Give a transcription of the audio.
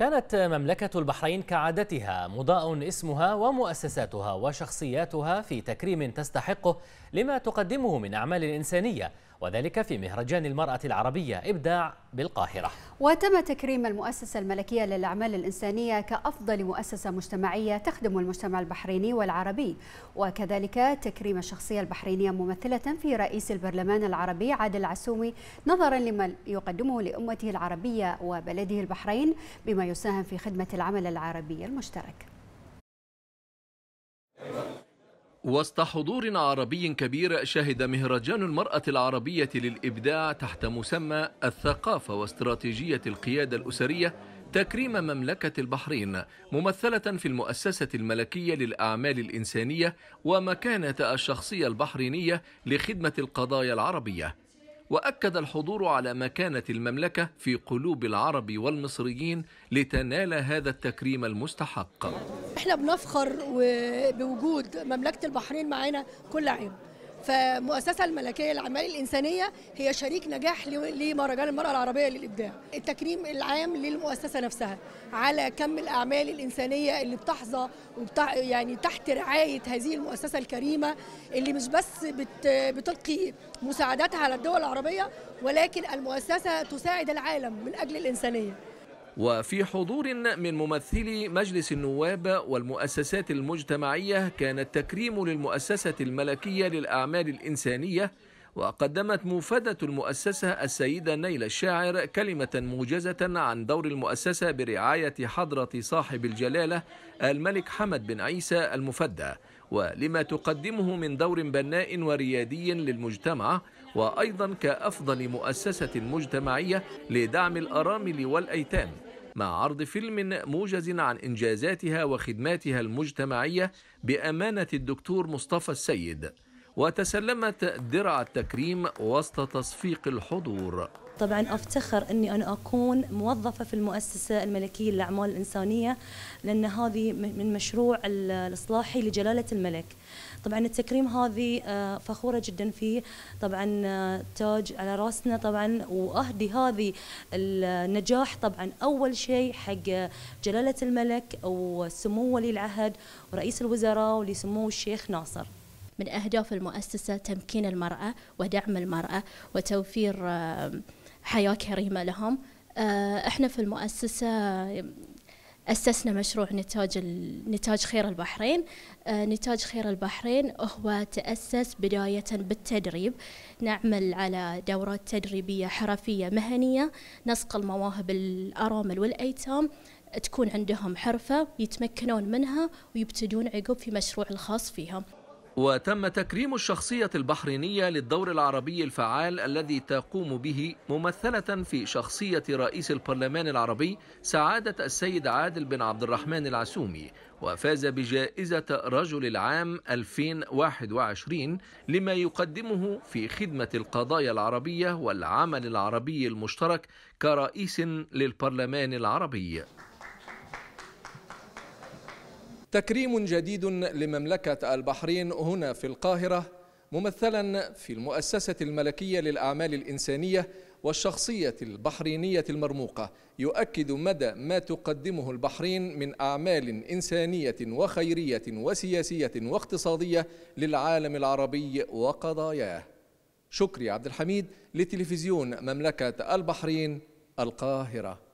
كانت مملكة البحرين كعادتها مضاء اسمها ومؤسساتها وشخصياتها في تكريم تستحقه لما تقدمه من أعمال إنسانية وذلك في مهرجان المرأة العربية إبداع بالقاهرة وتم تكريم المؤسسة الملكية للأعمال الإنسانية كأفضل مؤسسة مجتمعية تخدم المجتمع البحريني والعربي وكذلك تكريم الشخصية البحرينية ممثلة في رئيس البرلمان العربي عادل العسومي نظرا لما يقدمه لأمته العربية وبلده البحرين بما يساهم في خدمة العمل العربي المشترك وسط حضور عربي كبير شهد مهرجان المرأة العربية للإبداع تحت مسمى الثقافة واستراتيجية القيادة الأسرية تكريم مملكة البحرين ممثلة في المؤسسة الملكية للأعمال الإنسانية ومكانة الشخصية البحرينية لخدمة القضايا العربية واكد الحضور على مكانه المملكه في قلوب العرب والمصريين لتنال هذا التكريم المستحق احنا بنفخر بوجود مملكه البحرين معنا كل عام فمؤسسة الملكية للأعمال الإنسانية هي شريك نجاح لمهرجان المرأة العربية للإبداع التكريم العام للمؤسسة نفسها على كم الأعمال الإنسانية اللي بتحظى وبتع... يعني تحت رعاية هذه المؤسسة الكريمة اللي مش بس بت بتلقي مساعداتها على الدول العربية ولكن المؤسسة تساعد العالم من أجل الإنسانية وفي حضور من ممثلي مجلس النواب والمؤسسات المجتمعية كان التكريم للمؤسسة الملكية للأعمال الإنسانية وقدمت موفدة المؤسسة السيدة نيل الشاعر كلمة موجزة عن دور المؤسسة برعاية حضرة صاحب الجلالة الملك حمد بن عيسى المفدى ولما تقدمه من دور بناء وريادي للمجتمع وأيضا كأفضل مؤسسة مجتمعية لدعم الأرامل والأيتام مع عرض فيلم موجز عن إنجازاتها وخدماتها المجتمعية بأمانة الدكتور مصطفى السيد وتسلمت درع التكريم وسط تصفيق الحضور طبعا أفتخر أني أنا أكون موظفة في المؤسسة الملكية للأعمال الإنسانية لأن هذه من مشروع الإصلاحي لجلالة الملك طبعا التكريم هذه آه، فخورة جدا فيه طبعا آه، تاج على راسنا طبعا وأهدي هذه النجاح طبعا أول شيء حق جلالة الملك وسمو ولي العهد ورئيس الوزراء ولسمو الشيخ ناصر من أهداف المؤسسة تمكين المرأة ودعم المرأة وتوفير آه، حياة كريمة لهم آه، احنا في المؤسسة أسسنا مشروع نتاج نتاج خير البحرين آه، نتاج خير البحرين هو تأسس بداية بالتدريب نعمل على دورات تدريبية حرفية مهنية نسقل مواهب الأرامل والأيتام تكون عندهم حرفة يتمكنون منها ويبتدون عقب في مشروع الخاص فيهم وتم تكريم الشخصية البحرينية للدور العربي الفعال الذي تقوم به ممثلة في شخصية رئيس البرلمان العربي سعادة السيد عادل بن عبد الرحمن العسومي وفاز بجائزة رجل العام 2021 لما يقدمه في خدمة القضايا العربية والعمل العربي المشترك كرئيس للبرلمان العربي تكريم جديد لمملكة البحرين هنا في القاهرة ممثلا في المؤسسة الملكية للأعمال الإنسانية والشخصية البحرينية المرموقة يؤكد مدى ما تقدمه البحرين من أعمال إنسانية وخيرية وسياسية واقتصادية للعالم العربي وقضاياه شكري عبد الحميد لتلفزيون مملكة البحرين القاهرة